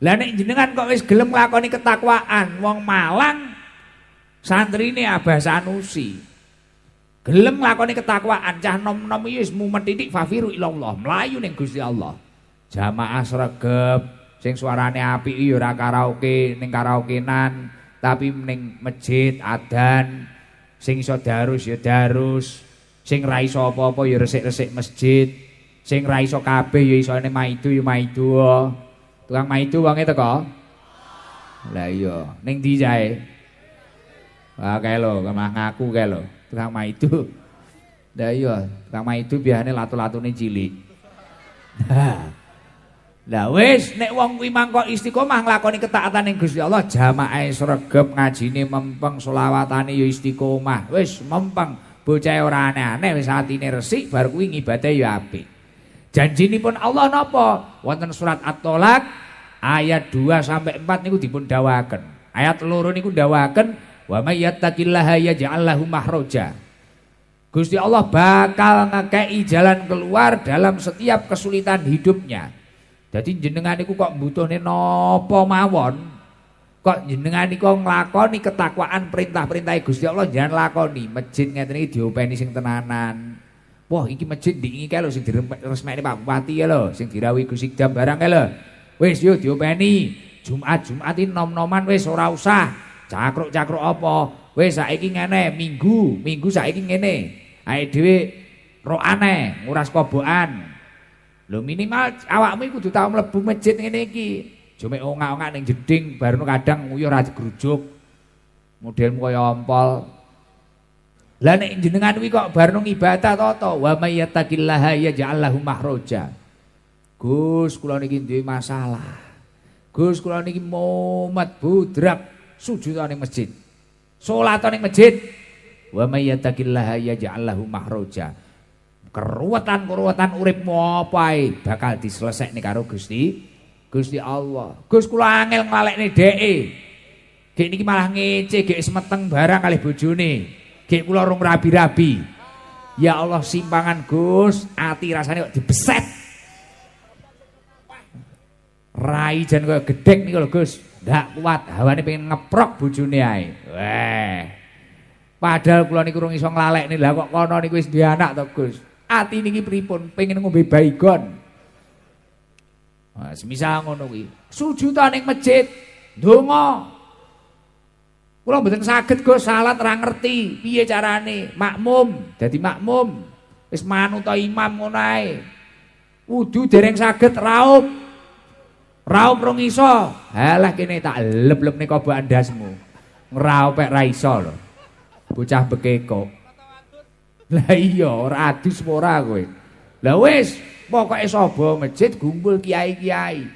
Lah nek jenengan kok wis gelem lakoni ketakwaan, wong Malang santrine Abah Sanusi. Gelem lakoni ketakwaan, cah nom-nom iki wis mumet titik fafiru ila Allah, mlayu ning Gusti Allah. Jamaah sregep, sing suarane apik iki ora karaoke ning karaokenan, tapi ning masjid adan sing iso darus ya darus, sing ra iso apa-apa ya resik-resik masjid, sing ra iso kabeh ya iso ning maido ya maido. Tukang maidu wonge teko? Lah iya, ning ndi cae? Wah kae lho, kemah ngaku kae lho, tukang maidu. Lah iya, tukang maidu biasane latu-latune cilik. Lah wis nek wong kuwi mangkok istiqomah nglakoni ketaatane Gusti Allah, jamaah jamaahe sregep ngajine mempeng selawatane ya istiqomah. Wis mempeng bocah e ora aneh-aneh wis atine resik bar kuwi ngibadah ya apik. janji ini pun Allah nopo, Wonten surat At-Tolak ayat 2 sampai 4 niku dipun dawaken. Ayat loro niku dawaken wa may yattaqillaha yaj'al lahu mahraja. Gusti Allah bakal ngekei jalan keluar dalam setiap kesulitan hidupnya. Jadi jenengan niku kok butuhne nopo mawon? Kok jenengan niku nglakoni ketakwaan perintah-perintah Gusti Allah jangan lakoni. Masjid ngeten iki diopeni sing tenanan. Wah, iki masjid dingin kae lho sing diresmekne Pak Bupati ya lho, sing dirawi Gus Ikdam barang kae lho. Wis yo diopeni. Jumat-jumat iki nom-noman wis ora usah. Cakruk-cakruk apa? Wis saiki ngene, Minggu, Minggu saiki ngene. Ae dhewe ro aneh, nguras kobokan. Lho minimal awakmu iku kudu tau mlebu masjid ngene iki. Jume ongak-ongak ning jeding, baru kadang uyuh ra grujuk. Modelmu kaya ompol, Lah nek jenengan kuwi kok bar nang ibadah to wa may yattaqillaha yaj'al lahu Gus kula niki duwe masalah. Gus kula niki momat budrak sujud ning masjid. Salat ning masjid. Wa may yattaqillaha yaj'al lahu mahraja. Keruwetan-keruwetan mau apa ae bakal diselesekne karo Gusti Gusti Allah. Gus kula angel ngalekne dheke. Gek niki malah ngece, gek semeteng barang kali bojone. gek kula rung rabi-rabi. Ya Allah simpangan Gus, ati rasane kok dibeset. Rai jan kok gedhek niku lho Gus, ndak kuat hawane pengen ngeprok bojone ae. Weh. Padahal kula niku rung iso nglalekne lha kok kono niku wis duwe anak to Gus. Ati niki pripun pengen ngombe baigon. Nah, semisal ngono kuwi. Sujud ning masjid, ndonga, Kula mboten saged go salat ra ngerti piye carane makmum dadi makmum wis manut ta imam ngono ae. Wudu dereng saged raup. Raup rong iso. Halah kene tak leb-leb nek kobo andasmu. Ngraupek ra iso lho. Bocah bekeko. Lah iya ora adus ora kowe. Lah wis pokoke sapa masjid gumpul kiai-kiai.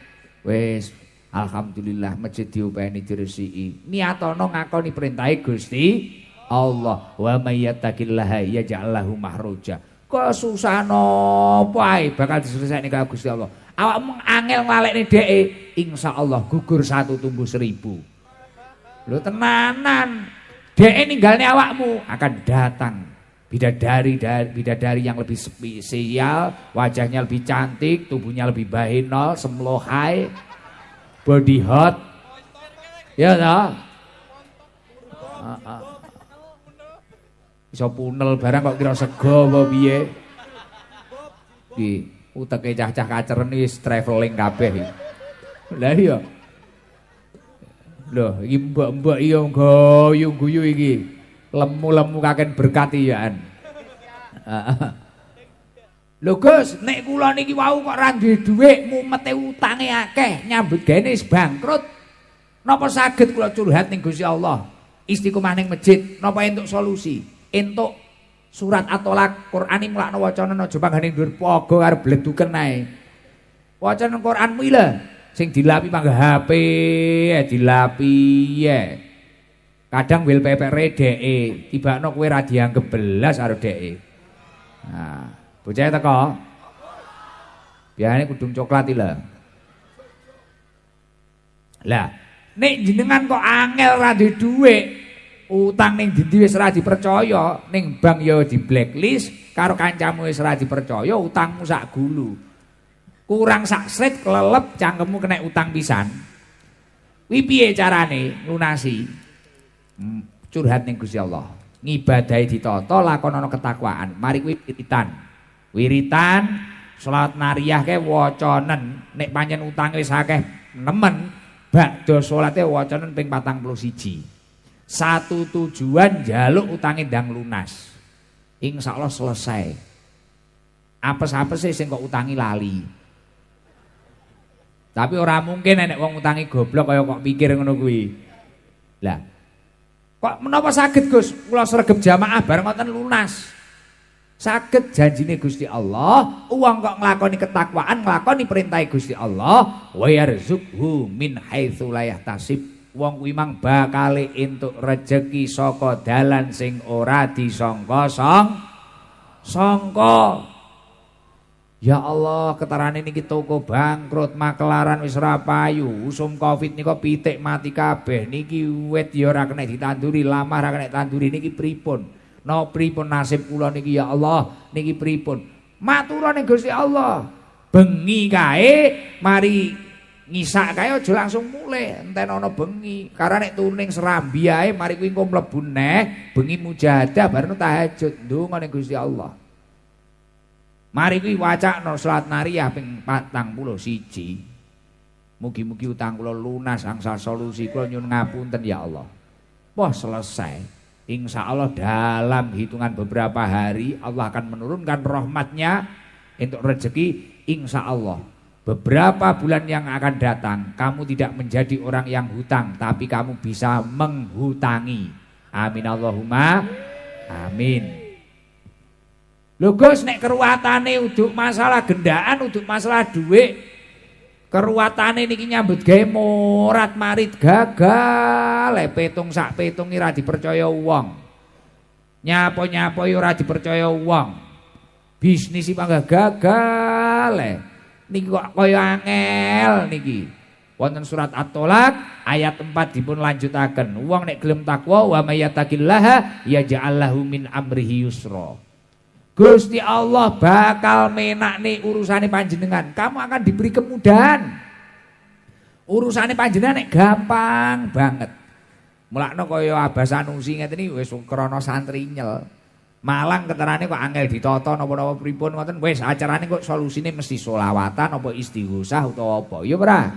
Wis Alhamdulillah masjid diopeni diresiki. Niatono ngakoni perintahe Gusti Allah. Wa may yattaqillaha yaj'al lahu mahraja. susah apa bakal diselesaikne karo Gusti Allah. Awakmu angel nglalekne Insya insyaallah gugur satu tumbuh seribu. Lho tenanan. Dheke ninggalne awakmu akan datang bidadari dari bidadari yang lebih spesial, wajahnya lebih cantik, tubuhnya lebih bahinol, semlohai, body ya ta ah, ah. iso punel barang kok kira sego apa piye iki uteke cah-cah kaceren iki traveling kabeh iki lha iya lho iki mbok-mbok iki wong guyu-guyu iki lemu-lemu kaken berkati yaan heeh ah, Lho Gus, nek kula niki wau kok ora duwe dhuwit, mumete utange akeh, nyambut gawe bangkrut. Napa saged kula curhat ning Gusti Allah? Istiqomah ning masjid, napa entuk solusi? Entuk surat atolak Quran ini mulakno wacana aja panggane dhuwur pogo karep bleduken ae. Wacana Quranmu lho, sing dilapi mangga HP, ya eh, dilapi ya. Eh. Kadang wallpaper-e dheke, tibakno kowe ra dianggep belas karo dheke. Nah, Bocah teko. Biasane kudung coklat lho. Lah, nek jenengan kok angel ra dhuwit, utang ning dindi wis ra dipercaya, ning bank ya di blacklist, karo kancamu wis ra dipercaya, utangmu sak gulu. Kurang sak slit kelelep cangkemmu kena utang pisan. Kuwi piye carane lunasi? Hmm, curhat ning Gusti Allah. Ngibadahi ditata lakonana ketakwaan. Mari kuwi titan. wiritan salat nariyah ke waconen nek panjen utang wis akeh nemen badhe salate waconen ping 41 satu tujuan jaluk utangi ndang lunas insyaallah selesai apes-apes sih sing kok utangi lali tapi ora mungkin nek wong utangi goblok kaya kok mikir ngono kuwi lah kok menapa sakit Gus kula sregep jamaah bareng wonten lunas sakit janjine Gusti Allah uang kok ngelakoni ketakwaan ngelakoni perintah Gusti Allah wa yarzuqhu min haitsu la yahtasib wong wimang bakali untuk rejeki soko dalan sing ora songko song songko Ya Allah, ini kita toko bangkrut, makelaran wis rapayu payu, usum Covid kok pitik mati kabeh, niki wet yorak ora kena ditanduri, lama ora kena tanduri niki pripun? no pripun nasib kula niki ya Allah niki pripun maturane Gusti Allah bengi kae mari ngisak kae aja langsung mule enten ana bengi karena nek tuning serambi ae mari kuwi engko mlebu neh bengi mujahadah bareng tahajud ndonga ning Gusti Allah mari kuwi wacakno salat nariyah ping 41 siji Mugi-mugi utang kula lunas angsa solusi kula nyun ngapunten ya Allah. Wah selesai. Insya Allah dalam hitungan beberapa hari Allah akan menurunkan rahmatnya untuk rezeki insya Allah. Beberapa bulan yang akan datang kamu tidak menjadi orang yang hutang tapi kamu bisa menghutangi. Amin Allahumma. Amin. Lugus nek keruatane untuk masalah gendaan, untuk masalah duit, keruatan kini nyambut gaya murat marit gagal lepetung petung sak petung ira dipercaya uang nyapo-nyapo ora dipercaya uang bisnis ini mangga gagal le niki kok kaya angel niki wonten surat atolak tolak ayat 4 dipun lanjutaken uang nek gelem takwa wa may yattaqillaha yaj'al lahu min amrihi yusra Gusti Allah bakal menak nih urusannya panjenengan. Kamu akan diberi kemudahan. Urusannya panjenengan nih gampang banget. Mulak no koyo abah sanusi nggak tini wes krono santri nyel. Malang keterane kok angel ditoto nopo nopo pribon ngoten wes acarane kok solusi mesti solawatan nopo istighosah utawa apa. Yo berah.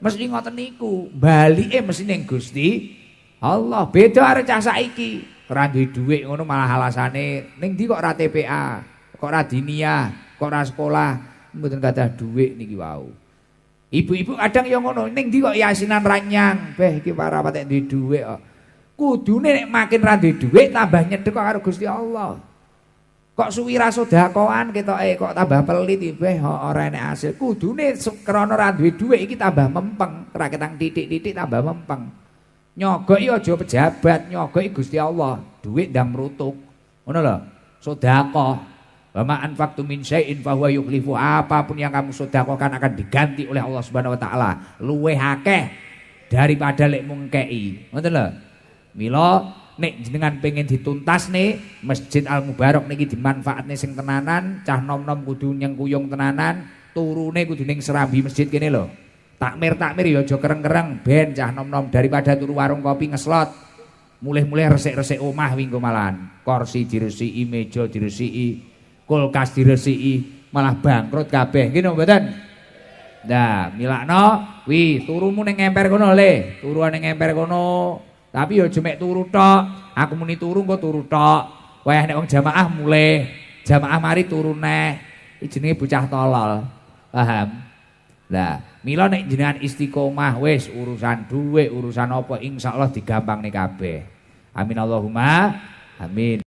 Mesti ngoten niku. Bali mesti neng gusti. Allah beda are cah saiki. Ora duwe dhuwit ngono malah alasane ning ndi kok ora TPA, kok ora dinia, kok ora sekolah, mboten kadah dhuwit niki wau. Ibu-ibu kadang ya ngono, ning ndi kok yasinan ranyang, beh iki para patek duwe dhuwit kok. Kudune nek makin ra duwe dhuwit tambah nyedek karo Gusti Allah. Kok suwi ra sedakoan ketoke kok tambah pelit beh ora enek hasil. Kudune krana ra duwe dhuwit iki tambah mempeng, ra ketang titik-titik tambah mempeng. nyogoki aja pejabat nyogoki Gusti Allah duit ndang merutuk ngono lho sedekah Bama anfaktu min syai'in fahuwa yuklifu apapun yang kamu sedekahkan akan diganti oleh Allah Subhanahu wa taala. Luweh akeh daripada lek mung kei. Ngoten lho. Mila nek jenengan pengen dituntas nih Masjid Al Mubarok niki dimanfaatne sing tenanan, cah nom-nom kudu kuyung tenanan, turune kudu ning serambi masjid kene lho. takmir takmir yo aja kereng-kereng ben cah nom-nom daripada turu warung kopi ngeslot mulih-mulih resik-resik omah minggu malan kursi diresiki meja diresiki kulkas diresiki malah bangkrut kabeh ngene mboten Nah, milakno, wi, turumu ning ngemper kono le, turu ning ngemper kono. Tapi yo jemek turu tok. Aku muni turu kok turu tok. Wayah nek wong jamaah mulih, jamaah mari turu neh. Ijenenge bocah tolol. Paham? Lah, mila nek jenengan istiqomah wis urusan duit, urusan apa insyaallah digampang nih kabeh. Amin Allahumma amin.